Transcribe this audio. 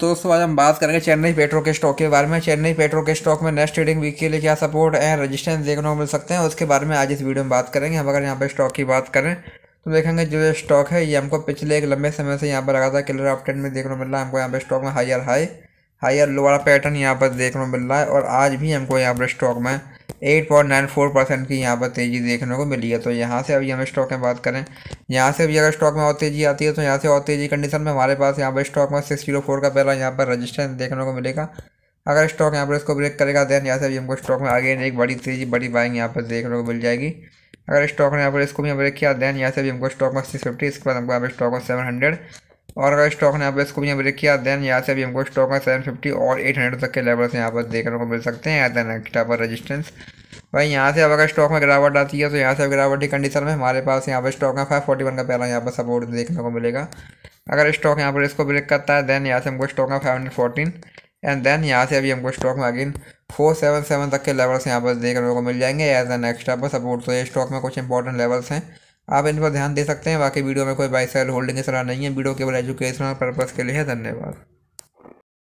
तो दोस्तों आज हम बात करेंगे चेन्नई पेट्रो के स्टॉक के बारे में चेन्नई पेट्रो के स्टॉक में नेक्स्ट ट्रेडिंग वीक के लिए क्या सपोर्ट एंड रेजिस्टेंस देखने को मिल सकते हैं उसके बारे में आज इस वीडियो में बात करेंगे हम अगर यहाँ पर स्टॉक की बात करें तो देखेंगे जो स्टॉक है ये हमको पिछले एक लंबे समय से यहाँ पर लगा था क्लियर ऑप्टेंट में देखने को मिल रहा है हमको यहाँ पर स्टॉक में हायर हाई हायर लो वाला पैटर्न यहाँ पर देखने को मिल रहा है और आज भी हमको यहाँ पर स्टॉक में eight point nine four percent की यहाँ पर तेज़ी देखने को मिली है तो यहाँ से अभी हम स्टॉक में बात करें यहाँ से अभी अगर स्टॉक में और तेज़ी आती है तो यहाँ से और तेज़ी कंडीशन में हमारे पास यहाँ पर स्टॉक में सिक्स जीरो फोर का पहला यहाँ पर रजिस्टेंस देखने को मिलेगा अगर स्टॉक यहाँ पर इसको ब्रेक करेगा देन यहाँ से अभी हमको स्टॉक में अगेन एक बड़ी तेज़ी बड़ी बाइंग यहाँ पर देखने को मिल जाएगी अगर स्टॉक ने यहाँ पर इसको भी ब्रेक किया देन यहाँ से भी हमको स्टॉक में सिक्स फिफ्टी इसके बाद हमको यहाँ पर स्टॉक में सेवन हंड्रेड और अगर स्टॉक ने यहाँ पर इसको भी यहाँ ब्रेक किया देन यहाँ से अभी हमको स्टॉक है सेवन फिफ्टी और एट हंड्रेड तक के लेवल्स यहाँ पर देखने को मिल सकते हैं देन नेक्स्ट यहाँ पर रजिस्टेंस भाई यहाँ से अब अगर स्टॉक में गिरावट आती है तो यहाँ से गिरावट की कंडीशन में हमारे पास यहाँ पर स्टॉक है फाइव फोर्टी वन का पहला यहाँ पर सपोर्ट देखने को मिलेगा अगर स्टॉक यहाँ पर इसको ब्रेक करता है देन यहाँ से हमको स्टॉक है five hundred fourteen and then यहाँ से अभी हमको स्टॉक में अगेन फोर सेवन सेवन तक के लेवल्स यहाँ पर देखने को मिल जाएंगे एज एन एक्स्ट्रा पर सपोर्ट तो ये स्टॉक में कुछ इंपॉर्टेंट लेवल्स हैं आप इन पर ध्यान दे सकते हैं बाकी वीडियो में कोई बाई सेल होल्डिंग की सलाह नहीं है वीडियो केवल एजुकेशनल पर्पज़ के लिए है धन्यवाद